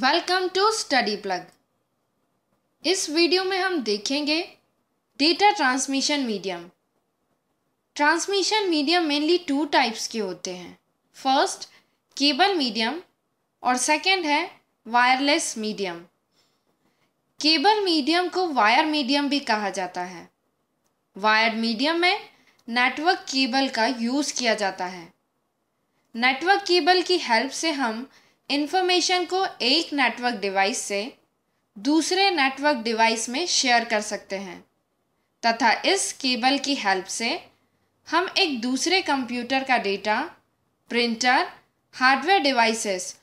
Welcome to study plug इस video में हम देखेंगे data transmission medium transmission medium mainly two types के होते हैं फर्स्ट केबल मीडियम और सेकंड है वायरलेस मीडियम केबल मीडियम को वायर मीडियम भी कहा जाता है वायर मीडियम में नेटवर्क केबल का यूज़ किया जाता है नेटवर्क केबल की हेल्प से हम इन्फॉर्मेशन को एक नेटवर्क डिवाइस से दूसरे नेटवर्क डिवाइस में शेयर कर सकते हैं तथा इस केबल की हेल्प से हम एक दूसरे कंप्यूटर का डेटा प्रिंटर हार्डवेयर डिवाइसेस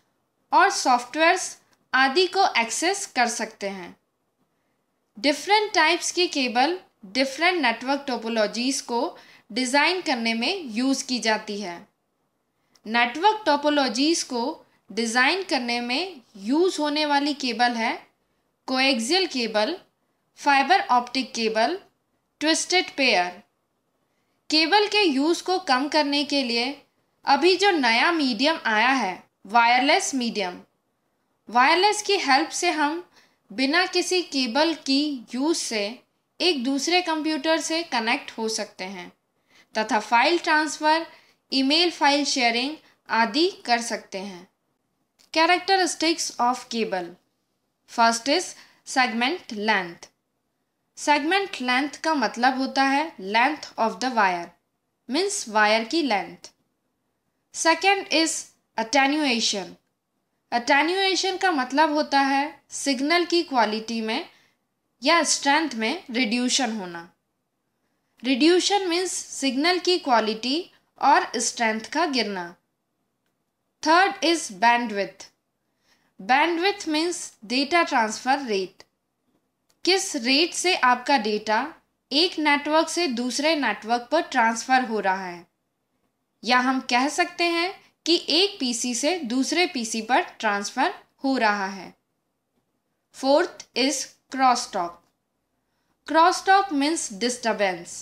और सॉफ्टवेयर्स आदि को एक्सेस कर सकते हैं डिफरेंट टाइप्स की केबल डिफरेंट नेटवर्क टोपोलॉजीज़ को डिज़ाइन करने में यूज़ की जाती है नेटवर्क टोपोलॉजीज़ को डिज़ाइन करने में यूज़ होने वाली केबल है coaxial cable fibre optic cable twisted pair cable के यूज़ को कम करने के लिए अभी जो नया मीडियम आया है वायरलेस मीडियम वायरलेस की हेल्प से हम बिना किसी केबल की यूज़ से एक दूसरे कंप्यूटर से कनेक्ट हो सकते हैं तथा file transfer email file sharing आदि कर सकते हैं Characteristics of cable. First is segment length. Segment length ka matlab hota hai length of the wire. Means wire ki length. Second is attenuation. attenuation ka matlab hota hai signal ki quality mein या strength में reduction होना reduction means signal की quality और strength का गिरना Third is bandwidth. Bandwidth means data transfer rate. किस rate से आपका डेटा एक नेटवर्क से दूसरे नेटवर्क पर ट्रांसफ़र हो रहा है या हम कह सकते हैं कि एक पीसी से दूसरे पीसी पर ट्रांसफ़र हो रहा है fourth is cross talk cross talk means disturbance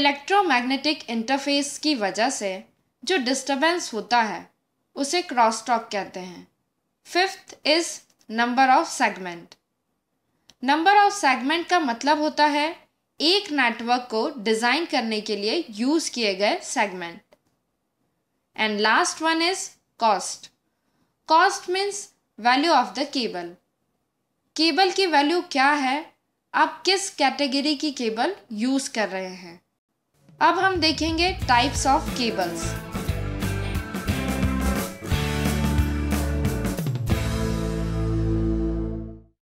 electromagnetic interface की वजह से जो डिस्टर्बेंस होता है उसे क्रॉस टॉक कहते हैं fifth is number of segment number of segment का मतलब होता है एक नेटवर्क को डिज़ाइन करने के लिए यूज़ किए गए segment and last one is cost cost means value of the cable cable की वैल्यू क्या है आप किस कैटेगरी की केबल यूज़ कर रहे हैं अब हम देखेंगे टाइप्स ऑफ केबल्स